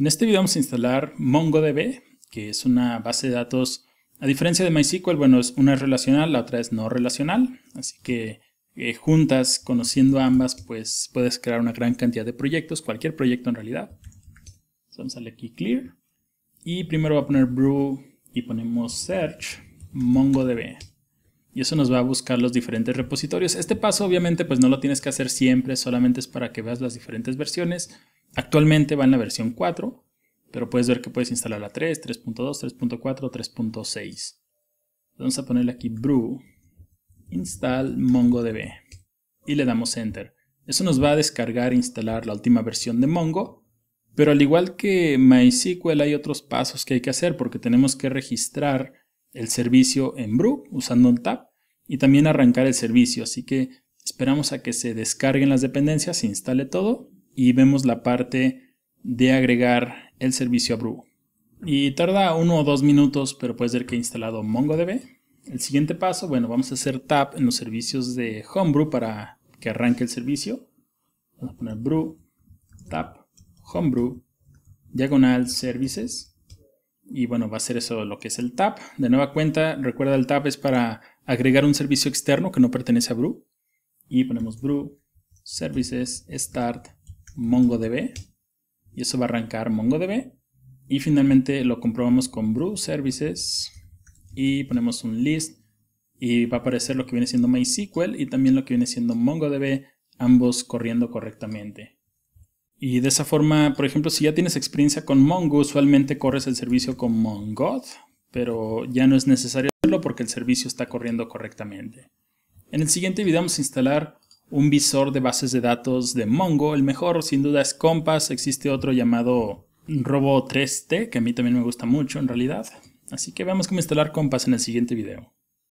En este video vamos a instalar MongoDB, que es una base de datos, a diferencia de MySQL, bueno, una es relacional, la otra es no relacional, así que eh, juntas, conociendo ambas, pues puedes crear una gran cantidad de proyectos, cualquier proyecto en realidad. vamos a darle aquí Clear, y primero va a poner brew y ponemos search MongoDB. Y eso nos va a buscar los diferentes repositorios. Este paso obviamente pues no lo tienes que hacer siempre, solamente es para que veas las diferentes versiones. Actualmente va en la versión 4, pero puedes ver que puedes instalar la 3, 3.2, 3.4, 3.6. Vamos a ponerle aquí brew install mongodb y le damos enter. Eso nos va a descargar e instalar la última versión de Mongo, pero al igual que MySQL hay otros pasos que hay que hacer porque tenemos que registrar el servicio en brew usando un tab y también arrancar el servicio, así que esperamos a que se descarguen las dependencias, se instale todo y vemos la parte de agregar el servicio a Brew. Y tarda uno o dos minutos, pero puedes ver que he instalado MongoDB. El siguiente paso, bueno, vamos a hacer tap en los servicios de Homebrew para que arranque el servicio. Vamos a poner brew, tap, homebrew, diagonal services. Y bueno, va a ser eso lo que es el tap. De nueva cuenta, recuerda el tap es para agregar un servicio externo que no pertenece a brew. Y ponemos brew, services, start, MongoDB y eso va a arrancar MongoDB y finalmente lo comprobamos con brew services y ponemos un list y va a aparecer lo que viene siendo MySQL y también lo que viene siendo MongoDB ambos corriendo correctamente. Y de esa forma, por ejemplo, si ya tienes experiencia con Mongo, usualmente corres el servicio con MongoD, pero ya no es necesario hacerlo porque el servicio está corriendo correctamente. En el siguiente video vamos a instalar un visor de bases de datos de Mongo. El mejor sin duda es Compass. Existe otro llamado Robo 3T, que a mí también me gusta mucho en realidad. Así que veamos cómo instalar Compass en el siguiente video.